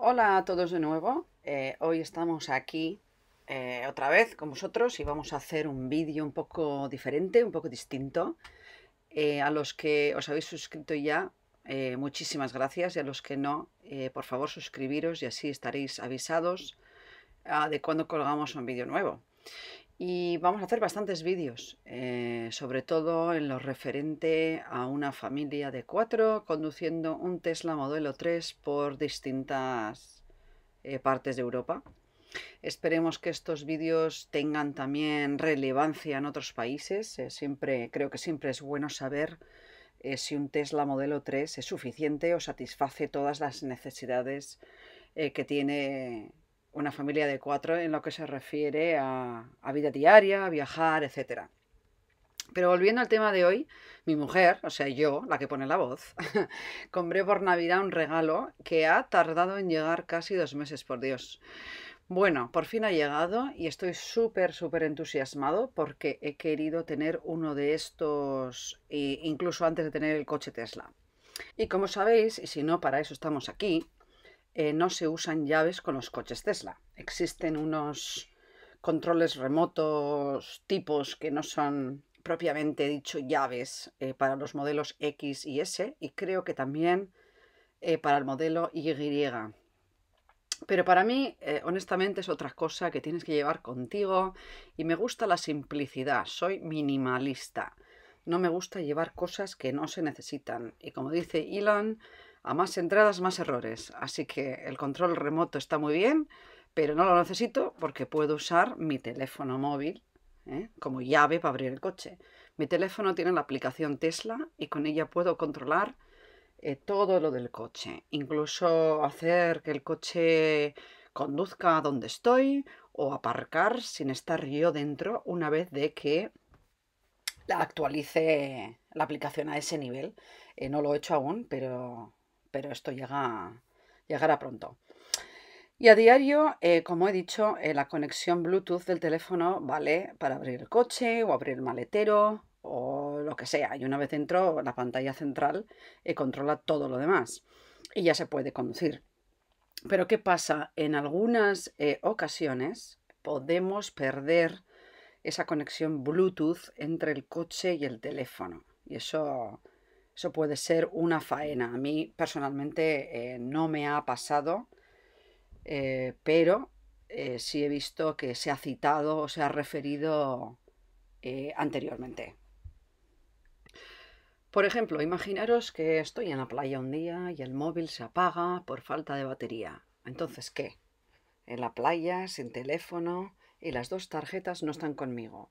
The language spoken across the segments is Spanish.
hola a todos de nuevo. Eh, hoy estamos aquí eh, otra vez con vosotros y vamos a hacer un vídeo un poco diferente, un poco distinto. Eh, a los que os habéis suscrito ya, muchísimas gracias y a los que no, por favor suscribiros y así estaréis avisados ah, de cuando colgamos un vídeo nuevo y vamos a hacer bastantes vídeos, eh, sobre todo en lo referente a una familia de cuatro conduciendo un Tesla modelo 3 por distintas eh, partes de Europa. Esperemos que estos vídeos tengan también relevancia en otros países. Eh, siempre, creo que siempre es bueno saber si un Tesla modelo 3 es suficiente o satisface todas las necesidades que tiene una familia de cuatro en lo que se refiere a, vida diaria, a viajar, etcétera. Pero volviendo al tema de hoy, mi mujer, o sea yo, la que pone la voz, compré por Navidad un regalo que ha tardado en llegar casi dos meses, por Dios. Bueno, por fin ha llegado y estoy súper, súper entusiasmado porque he querido tener uno de estos e incluso antes de tener el coche Tesla. Y como sabéis, y si no, para eso estamos aquí, eh, no se usan llaves con los coches Tesla. Existen unos controles remotos tipos que no son propiamente dicho llaves eh, para los modelos X y S y creo que también eh, para el modelo Y. Pero para mí, honestamente, es otra cosa que tienes que llevar contigo y me gusta la simplicidad, soy minimalista. No me gusta llevar cosas que no se necesitan. Y como dice Elon, a más entradas, más errores. Así que el control remoto está muy bien, pero no lo necesito porque puedo usar mi teléfono móvil ¿eh? como llave para abrir el coche. Mi teléfono tiene la aplicación Tesla y con ella puedo controlar eh, todo lo del coche, incluso hacer que el coche conduzca a donde estoy o aparcar sin estar yo dentro una vez de que la actualice la aplicación a ese nivel. Eh, no lo he hecho aún, pero pero esto llegará pronto. Y a diario, eh, como he dicho, eh, la conexión Bluetooth del teléfono vale para abrir el coche o abrir el maletero o lo que sea. Y una vez dentro, la pantalla central eh, controla todo lo demás y ya se puede conducir. Pero ¿qué pasa? En algunas ocasiones podemos perder esa conexión Bluetooth entre el coche y el teléfono. Y eso eso puede ser una faena. A mí personalmente eh, no me ha pasado, eh, pero eh, sí he visto que se ha citado o se ha referido anteriormente. Por ejemplo, imaginaros que estoy en la playa un día y el móvil se apaga por falta de batería. Entonces, ¿qué? En la playa, sin teléfono y las dos tarjetas no están conmigo.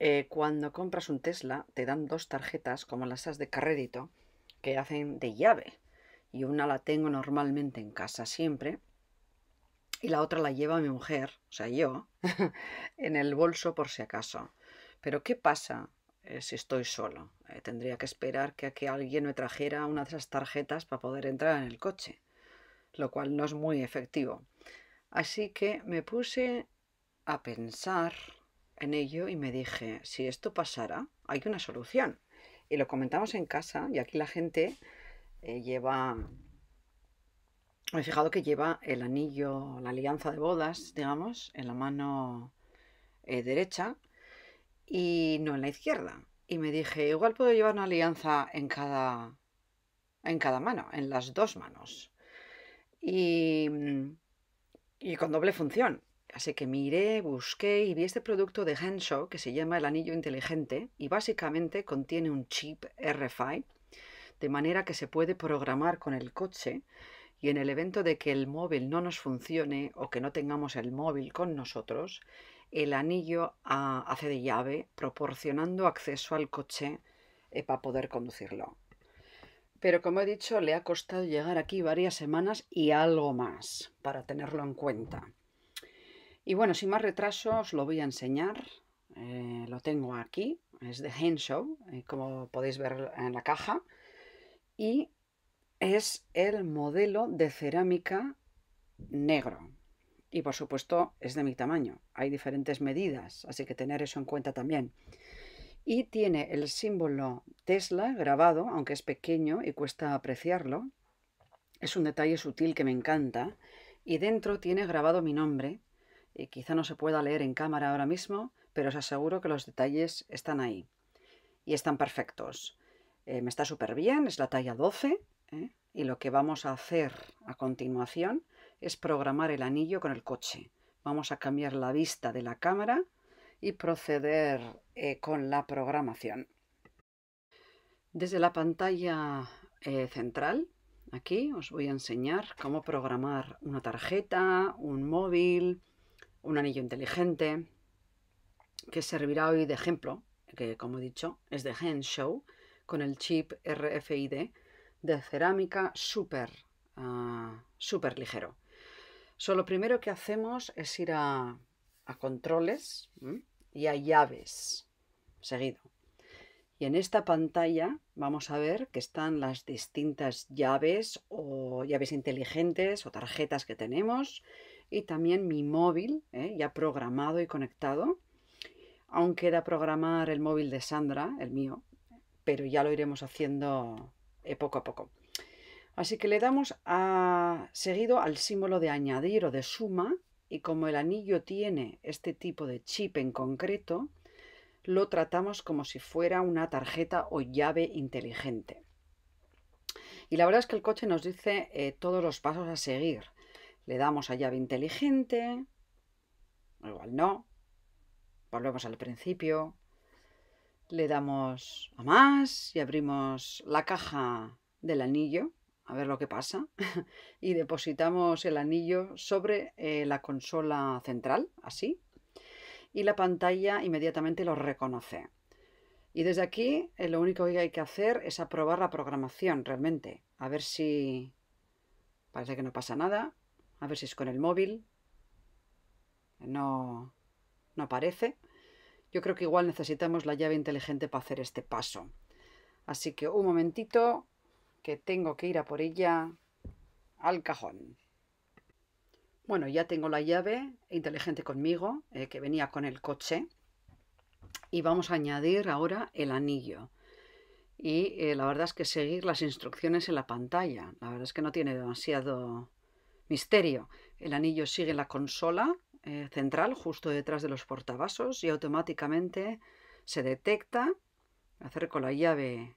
Eh, cuando compras un Tesla, te dan dos tarjetas como las de crédito que hacen de llave. Y una la tengo normalmente en casa siempre. Y la otra la lleva mi mujer, o sea, yo, en el bolso por si acaso. Pero ¿qué pasa eh, si estoy solo? Eh, tendría que esperar que, que alguien me trajera una de esas tarjetas para poder entrar en el coche, lo cual no es muy efectivo. Así que me puse a pensar en ello y me dije, si esto pasara, hay una solución. Y lo comentamos en casa y aquí la gente eh, lleva, me he fijado que lleva el anillo, la alianza de bodas, digamos, en la mano eh, derecha y no en la izquierda. Y me dije, igual puedo llevar una alianza en cada, en cada mano, en las dos manos. Y, mm, y con doble función, Así que miré, busqué y vi este producto de Henshaw que se llama el anillo inteligente y básicamente contiene un chip RFI, de manera que se puede programar con el coche y en el evento de que el móvil no nos funcione o que no tengamos el móvil con nosotros, el anillo ah, hace de llave proporcionando acceso al coche eh, para poder conducirlo. Pero como he dicho, le ha costado llegar aquí varias semanas y algo más para tenerlo en cuenta. Y bueno, sin más retraso, os lo voy a enseñar. Eh, lo tengo aquí, es de Henshaw, eh, como podéis ver en la caja. Y es el modelo de cerámica negro. Y por supuesto es de mi tamaño. Hay diferentes medidas, así que tener eso en cuenta también. Y tiene el símbolo Tesla grabado, aunque es pequeño y cuesta apreciarlo. Es un detalle sutil que me encanta. Y dentro tiene grabado mi nombre y quizá no se pueda leer en cámara ahora mismo, pero os aseguro que los detalles están ahí y están perfectos. Eh, me está súper bien, es la talla 12 ¿eh? y lo que vamos a hacer a continuación es programar el anillo con el coche. Vamos a cambiar la vista de la cámara y proceder eh, con la programación. Desde la pantalla central, aquí os voy a enseñar cómo programar una tarjeta, un móvil, un anillo inteligente, que servirá hoy de ejemplo, que como he dicho es de Henshaw, con el chip RFID de cerámica súper ah, ligero. lo primero que hacemos es ir a, a controles y a llaves seguido. Y en esta pantalla vamos a ver que están las distintas llaves o llaves inteligentes o tarjetas que tenemos y también mi móvil, ¿eh? ya programado y conectado. Aún queda programar el móvil de Sandra, el mío, pero ya lo iremos haciendo eh, poco a poco. Así que le damos a, seguido al símbolo de añadir o de suma y como el anillo tiene este tipo de chip en concreto, lo tratamos como si fuera una tarjeta o llave inteligente. Y la verdad es que el coche nos dice eh, todos los pasos a seguir. Le damos a llave inteligente. Igual no. Volvemos al principio. Le damos a más y abrimos la caja del anillo. A ver lo que pasa. y depositamos el anillo sobre eh, la consola central, así. Y la pantalla inmediatamente lo reconoce. Y desde aquí eh, lo único que hay que hacer es aprobar la programación realmente. A ver si parece que no pasa nada. A ver si es con el móvil. No, no Yo creo que igual necesitamos la llave inteligente para hacer este paso. Así que un momentito, que tengo que ir a por ella al cajón. Bueno, ya tengo la llave inteligente conmigo, eh, que venía con el coche. Y vamos a añadir ahora el anillo. Y eh, la verdad es que seguir las instrucciones en la pantalla. La verdad es que no tiene demasiado Misterio. El anillo sigue la consola eh, central justo detrás de los portavasos y automáticamente se detecta. Acerco la llave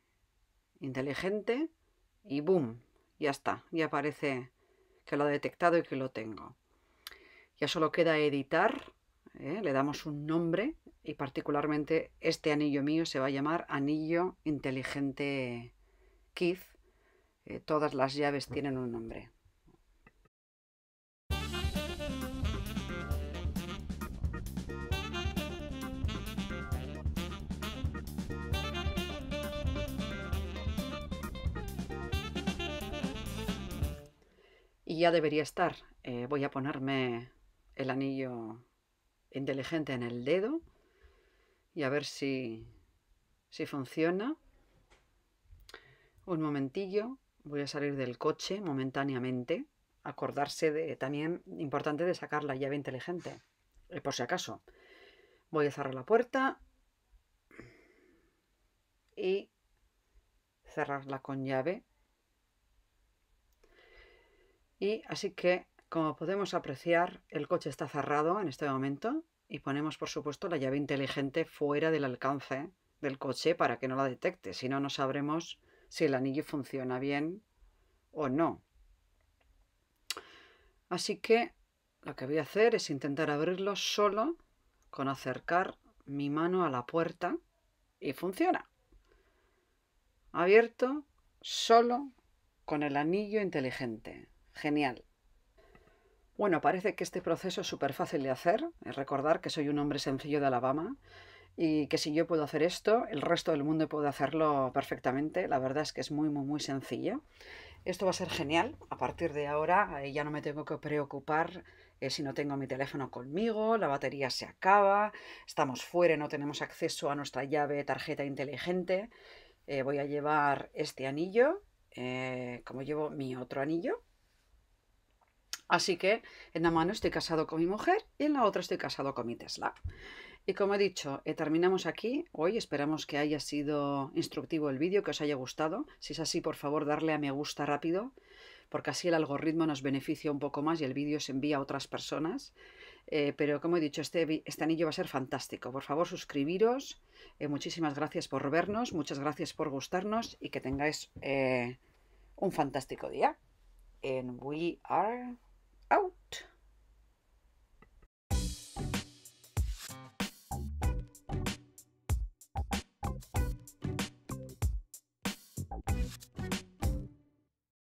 inteligente y ¡boom! Ya está, ya aparece que lo ha detectado y que lo tengo. Ya solo queda editar, eh, le damos un nombre y particularmente este anillo mío se va a llamar anillo inteligente Keith. todas las llaves tienen un nombre. ya debería estar. Eh, voy a ponerme el anillo inteligente en el dedo y a ver si, si funciona. Un momentillo, voy a salir del coche momentáneamente. Acordarse de, también importante de sacar la llave inteligente, eh, por si acaso. Voy a cerrar la puerta y cerrarla con llave y así que, como podemos apreciar, el coche está cerrado en este momento y ponemos, por supuesto, la llave inteligente fuera del alcance del coche para que no la detecte, si no, no sabremos si el anillo funciona bien o no. Así que lo que voy a hacer es intentar abrirlo solo con acercar mi mano a la puerta y funciona. Abierto solo con el anillo inteligente. Genial. Bueno, parece que este proceso es súper fácil de hacer, es eh, recordar que soy un hombre sencillo de Alabama y que si yo puedo hacer esto, el resto del mundo puede hacerlo perfectamente. La verdad es que es muy, muy, muy sencillo. Esto va a ser genial. A partir de ahora ya no me tengo que preocupar eh, si no tengo mi teléfono conmigo, la batería se acaba, estamos fuera, no tenemos acceso a nuestra llave tarjeta inteligente. Eh, voy a llevar este anillo, como llevo mi otro anillo, Así que en una mano estoy casado con mi mujer y en la otra estoy casado con mi Tesla. Y como he dicho, eh, terminamos aquí hoy. Esperamos que haya sido instructivo el vídeo, que os haya gustado. Si es así, por favor, darle a me gusta rápido, porque así el algoritmo nos beneficia un poco más y el vídeo se envía a otras personas. Eh, pero como he dicho, este, este, anillo va a ser fantástico. Por favor, suscribiros. Eh, muchísimas gracias por vernos, muchas gracias por gustarnos y que tengáis un fantástico día. And we are... Oh.